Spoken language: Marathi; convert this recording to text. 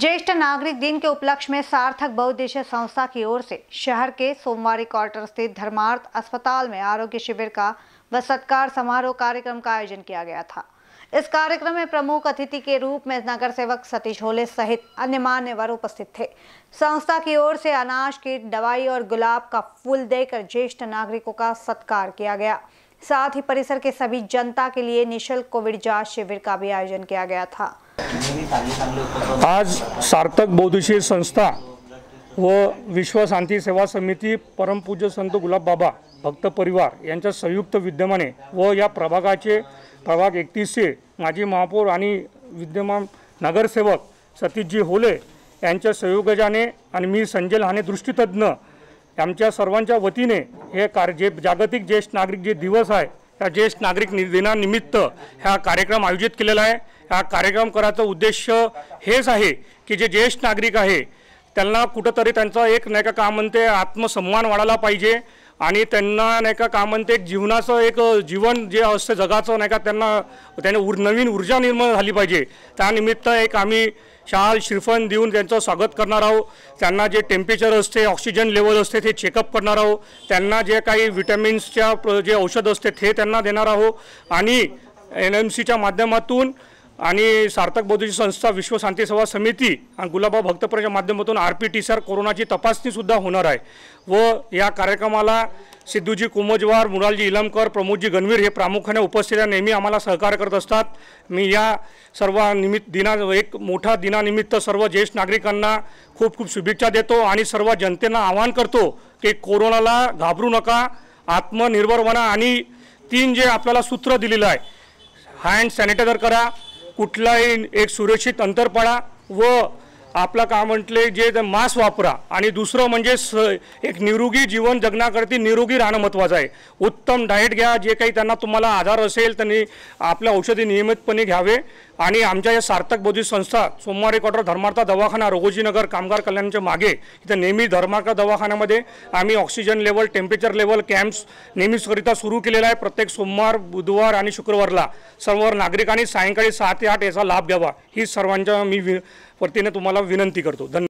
ज्येष्ठ नागरिक दिन के उपलक्ष्य में सार्थक बहुद्देशीय संस्था की ओर से शहर के सोमवारी क्वार्टर स्थित धर्मार्थ अस्पताल में आरोग्य शिविर का व सत्कार समारोह कार्यक्रम का आयोजन किया गया था इस कार्यक्रम में प्रमुख अतिथि के रूप में नगर सेवक सतीश होले सहित अन्य मान्यवर उपस्थित थे संस्था की ओर से अनाज की दवाई और गुलाब का फूल देकर ज्येष्ठ नागरिकों का सत्कार किया गया साथ ही परिसर के सभी जनता के लिए निशुल्क कोविड जांच शिविर का भी आयोजन किया गया था आज सार्थक बौद्धशी संस्था व विश्व शांती सेवा समिती परमपूज्य संत बाबा भक्त परिवार यांच्या संयुक्त विद्यमाने व या प्रभागाचे प्रभाग एकतीसचे माजी महापौर आणि विद्यमान नगरसेवक सतीशजी होले यांच्या संयोगजाने आणि मी संजय लहाने दृष्टितज्ञ आमच्या सर्वांच्या वतीने हे कार्य जे जागतिक ज्येष्ठ नागरिक जे दिवस आहे या ज्येष्ठ नागरिक दिनानिमित्त हा कार्यक्रम आयोजित केलेला आहे हा कार्यक्रम करायचं उद्देश हेच आहे की जे ज्येष्ठ नागरिक आहे त्यांना कुठंतरी त्यांचा एक नाही का म्हणते आत्मसन्मान वाढायला पाहिजे आणि त्यांना नाही का काय म्हणते एक जीवनाचं एक जीवन जे असतं जगाचं नाही का त्यांना त्यांनी उर नवीन ऊर्जा निर्माण झाली पाहिजे त्यानिमित्त एक आम्ही शाल श्रीफन देऊन त्यांचं स्वागत करणार आहोत त्यांना जे टेम्परेचर असते ऑक्सिजन लेवल असते ते चेकअप करणार आहोत त्यांना जे काही विटॅमिन्सच्या जे औषध असते ते त्यांना देणार आहोत आणि एन एम सीच्या माध्यमातून आणि सार्थक बौद्धची संस्था विश्व शांती सेवा समिती आणि गुलाबा भक्तपुराच्या माध्यमातून R P T C R कोरोनाची तपासणीसुद्धा होणार आहे व या कार्यक्रमाला सिद्धूजी कुमजवार मुरालजी इलमकर प्रमोदजी गणवीर हे प्रामुख्याने उपस्थित नेहमी आम्हाला सहकार्य करत असतात मी या सर्व निमित्त दिना एक मोठा दिनानिमित्त सर्व ज्येष्ठ नागरिकांना खूप खूप शुभेच्छा देतो आणि सर्व जनतेला आवाहन करतो की कोरोनाला घाबरू नका आत्मनिर्भर बना आणि तीन जे आपल्याला सूत्र दिलेलं आहे हँड सॅनिटायझर करा कुठलाही एक सुरक्षित अंतर पाळा व आपलं का म्हटले जे मास्क वापरा आणि दुसरं म्हणजे स एक निरोगी जीवन जगण्याकरती निरोगी राहणं महत्त्वाचं आहे उत्तम डाएट घ्या जे काही त्यांना तुम्हाला आजार असेल त्यांनी आपल्या औषधी नियमितपणे घ्यावे आणि आमच्या या सार्थक बोधी संस्था सोमवारी रेकॉर्डर धर्मार्थ दवाखाना रोगोजीनगर कामगार कल्याणच्या मागे इथं नेहमी धर्मार्थ दवाखान्यामध्ये आम्ही oxygen level temperature level camps नेहमीचकरिता सुरू केलेला आहे प्रत्येक सोमवार बुधवार आणि शुक्रवारला सर्व नागरिकांनी सायंकाळी सहा ते आठ याचा लाभ घ्यावा ही सर्वांच्या मी वतीने तुम्हाला विनंती करतो धन्यवाद